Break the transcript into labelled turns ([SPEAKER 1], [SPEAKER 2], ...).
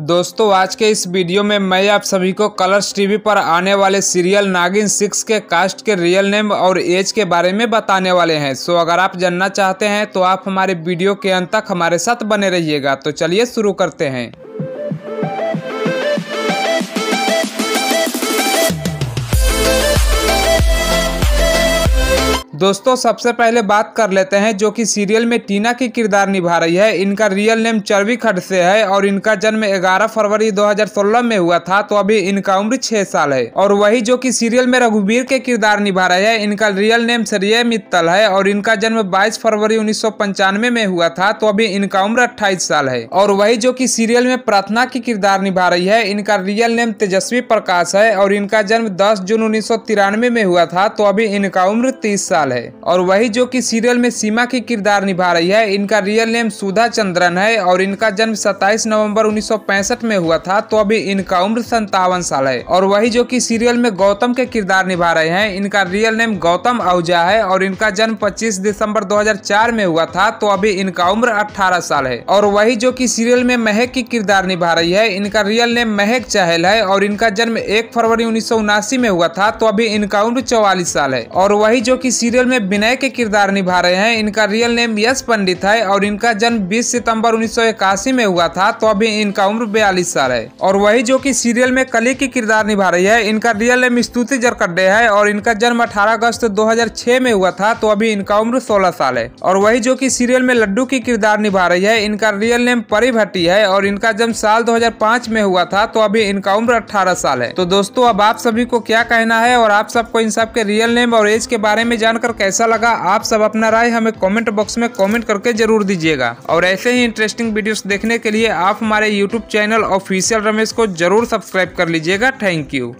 [SPEAKER 1] दोस्तों आज के इस वीडियो में मैं आप सभी को कलर्स टीवी पर आने वाले सीरियल नागिन सिक्स के कास्ट के रियल नेम और एज के बारे में बताने वाले हैं सो अगर आप जानना चाहते हैं तो आप हमारे वीडियो के अंत तक हमारे साथ बने रहिएगा तो चलिए शुरू करते हैं दोस्तों सबसे पहले बात कर लेते हैं जो कि सीरियल में टीना की किरदार निभा रही है इनका रियल नेम चर्वी खडसे है और इनका जन्म 11 फरवरी 2016 में हुआ था तो अभी इनका उम्र 6 साल है और वही जो कि सीरियल में रघुवीर के किरदार निभा रहे हैं इनका रियल नेम सरिय मित्तल है और इनका जन्म बाईस फरवरी उन्नीस में हुआ था तो अभी इनका उम्र अट्ठाईस साल है और वही जो की सीरियल में प्रार्थना की किरदार निभा रही है इनका रियल नेम तेजस्वी प्रकाश है और इनका जन्म दस जून उन्नीस में हुआ था तो अभी इनका उम्र तीस साल अग्रवाल है और वही जो कि सीरियल में सीमा की किरदार निभा रही है इनका रियल नेम सुधा चंद्रन है और इनका जन्म 27 नवंबर 1965 में हुआ था तो अभी इनका उम्र संतावन साल है और वही जो कि सीरियल में गौतम के किरदार निभा रहे हैं इनका रियल नेम गौतम आहुजा है और इनका जन्म पच्चीस दिसम्बर दो में हुआ था तो अभी इनका उम्र अठारह साल है और वही जो की सीरियल में महक की किरदार निभा रही है इनका रियल नेम महक चहल है और इनका जन्म एक फरवरी उन्नीस में हुआ था तो अभी इनका उम्र चौवालीस साल है और वही जो की सीरियल सीरियल में विनय के किरदार निभा रहे हैं इनका रियल नेम यश पंडित है और इनका जन्म 20 सितंबर उन्नीस में हुआ था तो अभी इनका उम्र बयालीस साल है और वही जो कि सीरियल में कली की किरदार निभा रही है इनका रियल नेम स्तुति जरकड्डे है और इनका जन्म अठारह अगस्त दो में हुआ था तो अभी इनका उम्र सोलह साल है और वही जो की सीरियल में लड्डू की किरदार निभा रही है इनका रियल नेम परी भट्टी है और इनका जन्म साल 2005 में हुआ था तो अभी इनका उम्र 18 साल है तो दोस्तों अब आप सभी को क्या कहना है और आप सबको इन सब के रियल नेम और एज के बारे में जानकर और कैसा लगा आप सब अपना राय हमें कॉमेंट बॉक्स में कॉमेंट करके जरूर दीजिएगा और ऐसे ही इंटरेस्टिंग वीडियोस देखने के लिए आप हमारे यूट्यूब चैनल ऑफिशियल रमेश को जरूर सब्सक्राइब कर लीजिएगा थैंक यू